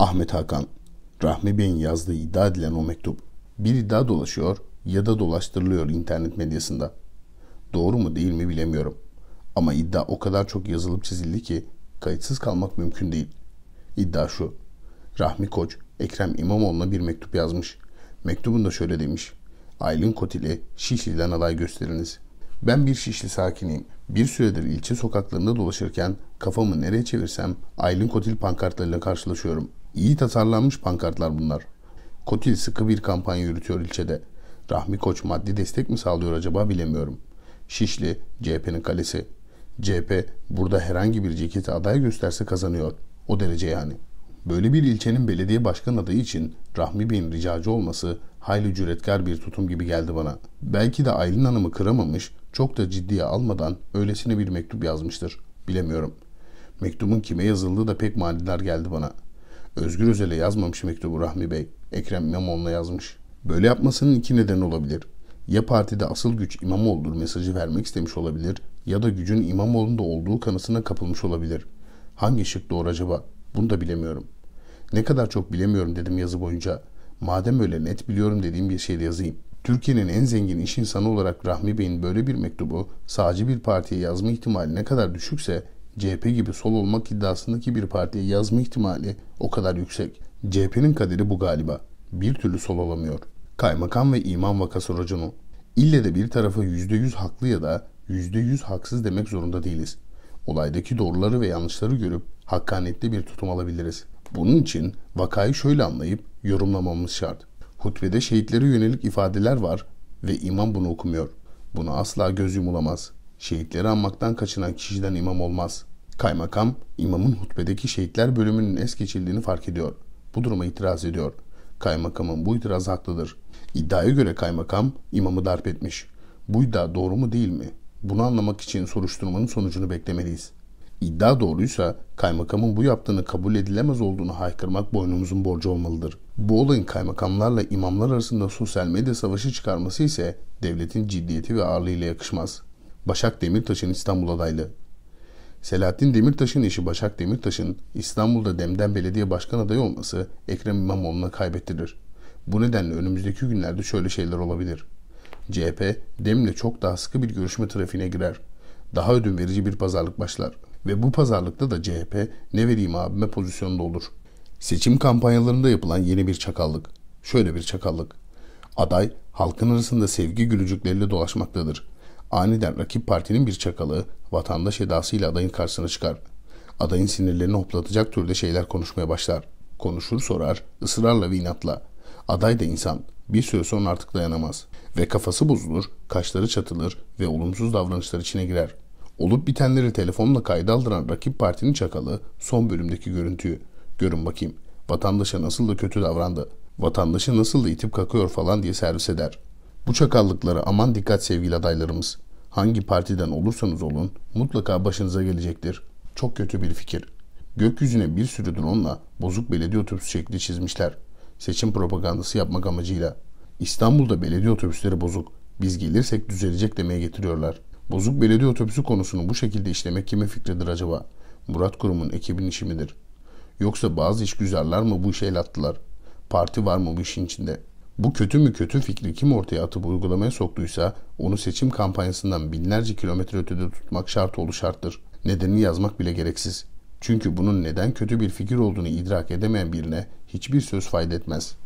Ahmet Hakan Rahmi Bey'in yazdığı iddia edilen o mektup bir iddia dolaşıyor ya da dolaştırılıyor internet medyasında. Doğru mu değil mi bilemiyorum. Ama iddia o kadar çok yazılıp çizildi ki kayıtsız kalmak mümkün değil. İddia şu. Rahmi Koç, Ekrem İmamoğlu'na bir mektup yazmış. Mektubunda şöyle demiş. Aylin Kot ile Şişli'den aday gösteriniz. Ben bir Şişli sakiniyim. Bir süredir ilçe sokaklarında dolaşırken kafamı nereye çevirsem Aylin Kotil pankartlarıyla karşılaşıyorum. İyi tasarlanmış pankartlar bunlar. Kotil sıkı bir kampanya yürütüyor ilçede. Rahmi Koç maddi destek mi sağlıyor acaba bilemiyorum. Şişli, CHP'nin kalesi. CHP burada herhangi bir ceketi aday gösterse kazanıyor. O derece yani. Böyle bir ilçenin belediye başkan adayı için Rahmi Bey'in ricacı olması hayli cüretkar bir tutum gibi geldi bana. Belki de Aylin Hanım'ı kıramamış, çok da ciddiye almadan öylesine bir mektup yazmıştır. Bilemiyorum. Mektubun kime yazıldığı da pek maniler geldi bana.'' Özgür Özel'e yazmamış mektubu Rahmi Bey. Ekrem İmamoğlu'na yazmış. Böyle yapmasının iki neden olabilir. Ya partide asıl güç İmamoğlu'dur mesajı vermek istemiş olabilir ya da gücün İmamoğlu'nda olduğu kanısına kapılmış olabilir. Hangi şık doğru acaba? Bunu da bilemiyorum. Ne kadar çok bilemiyorum dedim yazı boyunca. Madem öyle net biliyorum dediğim bir şeyle yazayım. Türkiye'nin en zengin iş insanı olarak Rahmi Bey'in böyle bir mektubu sadece bir partiye yazma ihtimali ne kadar düşükse CHP gibi sol olmak iddiasındaki bir partiye yazma ihtimali o kadar yüksek. CHP'nin kaderi bu galiba. Bir türlü sol olamıyor. Kaymakam ve imam vakası racunu. İlle de bir tarafa %100 haklı ya da %100 haksız demek zorunda değiliz. Olaydaki doğruları ve yanlışları görüp hakkaniyetli bir tutum alabiliriz. Bunun için vakayı şöyle anlayıp yorumlamamız şart. Hutbede şehitlere yönelik ifadeler var ve imam bunu okumuyor. Buna asla göz yumulamaz. Şehitleri anmaktan kaçınan kişiden imam olmaz. Kaymakam, imamın hutbedeki şehitler bölümünün es geçildiğini fark ediyor. Bu duruma itiraz ediyor. Kaymakamın bu itiraz haklıdır. İddiaya göre kaymakam imamı darp etmiş. Bu iddia doğru mu değil mi? Bunu anlamak için soruşturmanın sonucunu beklemeliyiz. İddia doğruysa kaymakamın bu yaptığını kabul edilemez olduğunu haykırmak boynumuzun borcu olmalıdır. Bu olayın kaymakamlarla imamlar arasında sosyal medya savaşı çıkarması ise devletin ciddiyeti ve ağırlığıyla yakışmaz.'' Başak Demirtaş'ın İstanbul adaylığı. Selahattin Demirtaş'ın eşi Başak Demirtaş'ın İstanbul'da Demden Belediye Başkan adayı olması Ekrem İmamoğlu'na kaybettirir. Bu nedenle önümüzdeki günlerde şöyle şeyler olabilir. CHP, Dem'le çok daha sıkı bir görüşme trafiğine girer. Daha ödün verici bir pazarlık başlar. Ve bu pazarlıkta da CHP ne vereyim abime pozisyonda olur. Seçim kampanyalarında yapılan yeni bir çakallık. Şöyle bir çakallık. Aday halkın arasında sevgi gülücükleriyle dolaşmaktadır Aniden rakip partinin bir çakalı vatandaş edasıyla adayın karşısına çıkar. Adayın sinirlerini hoplatacak türde şeyler konuşmaya başlar. Konuşur sorar, ısrarla ve inatla. Aday da insan. Bir süre sonra artık dayanamaz. Ve kafası bozulur, kaşları çatılır ve olumsuz davranışlar içine girer. Olup bitenleri telefonla kayda rakip partinin çakalı son bölümdeki görüntüyü. Görün bakayım. Vatandaşa nasıl da kötü davrandı. Vatandaşı nasıl da itip kakıyor falan diye servis eder. Bu çakallıkları aman dikkat sevgili adaylarımız. Hangi partiden olursanız olun mutlaka başınıza gelecektir. Çok kötü bir fikir. Gökyüzüne bir sürü dronla bozuk belediye otobüsü şekli çizmişler. Seçim propagandası yapmak amacıyla. İstanbul'da belediye otobüsleri bozuk. Biz gelirsek düzelecek demeye getiriyorlar. Bozuk belediye otobüsü konusunu bu şekilde işlemek kimin fikridir acaba? Murat Kurum'un ekibin işi midir? Yoksa bazı işgüzarlar mı bu işe el attılar? Parti var mı bu işin içinde? Bu kötü mü kötü fikri kim ortaya atıp uygulamaya soktuysa onu seçim kampanyasından binlerce kilometre ötede tutmak şart oğlu şarttır. Nedenini yazmak bile gereksiz. Çünkü bunun neden kötü bir fikir olduğunu idrak edemeyen birine hiçbir söz fayda etmez.